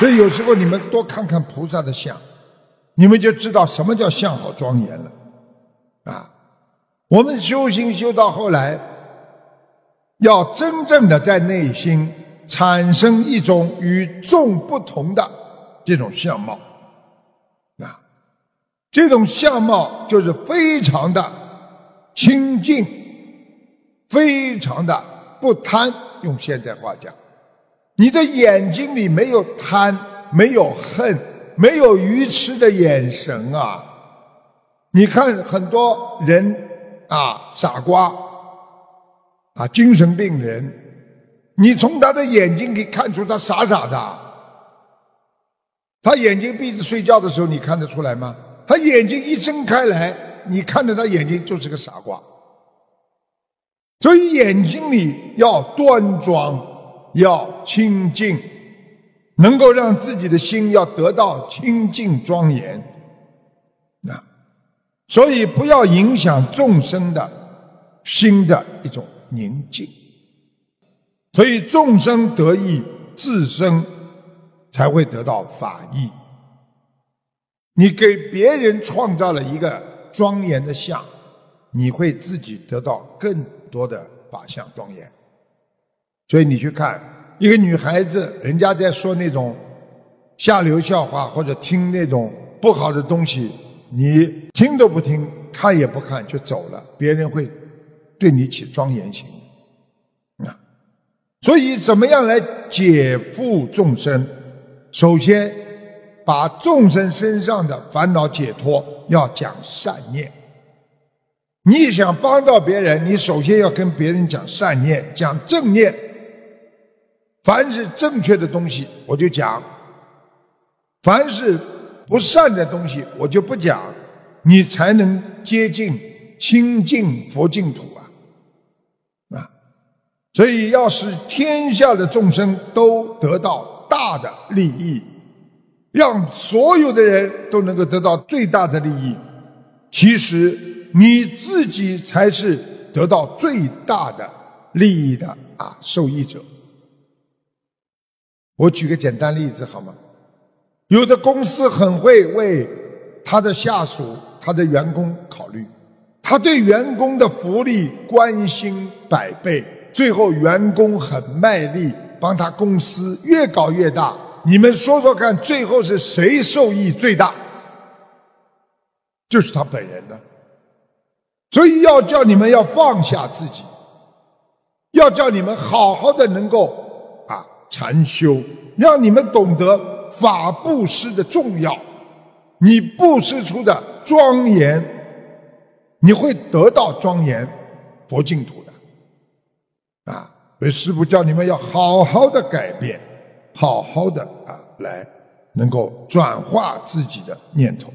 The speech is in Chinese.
所以有时候你们多看看菩萨的像，你们就知道什么叫相好庄严了。啊，我们修行修到后来，要真正的在内心产生一种与众不同的这种相貌。啊，这种相貌就是非常的清净，非常的不贪。用现在话讲。你的眼睛里没有贪，没有恨，没有愚痴的眼神啊！你看很多人啊，傻瓜，啊，精神病人，你从他的眼睛可以看出他傻傻的。他眼睛闭着睡觉的时候，你看得出来吗？他眼睛一睁开来，你看着他眼睛就是个傻瓜。所以眼睛里要端庄。要清净，能够让自己的心要得到清净庄严，啊，所以不要影响众生的心的一种宁静。所以众生得意，自身，才会得到法益。你给别人创造了一个庄严的相，你会自己得到更多的法相庄严。所以你去看一个女孩子，人家在说那种下流笑话或者听那种不好的东西，你听都不听，看也不看就走了，别人会对你起庄严心啊。所以怎么样来解负众生？首先把众生身上的烦恼解脱，要讲善念。你想帮到别人，你首先要跟别人讲善念，讲正念。凡是正确的东西，我就讲；凡是不善的东西，我就不讲。你才能接近清净佛净土啊！啊，所以要使天下的众生都得到大的利益，让所有的人都能够得到最大的利益，其实你自己才是得到最大的利益的啊，受益者。我举个简单例子好吗？有的公司很会为他的下属、他的员工考虑，他对员工的福利关心百倍，最后员工很卖力帮他公司越搞越大。你们说说看，最后是谁受益最大？就是他本人的。所以要叫你们要放下自己，要叫你们好好的能够。禅修，让你们懂得法布施的重要。你布施出的庄严，你会得到庄严佛净土的。啊，所以师父叫你们要好好的改变，好好的啊来，能够转化自己的念头。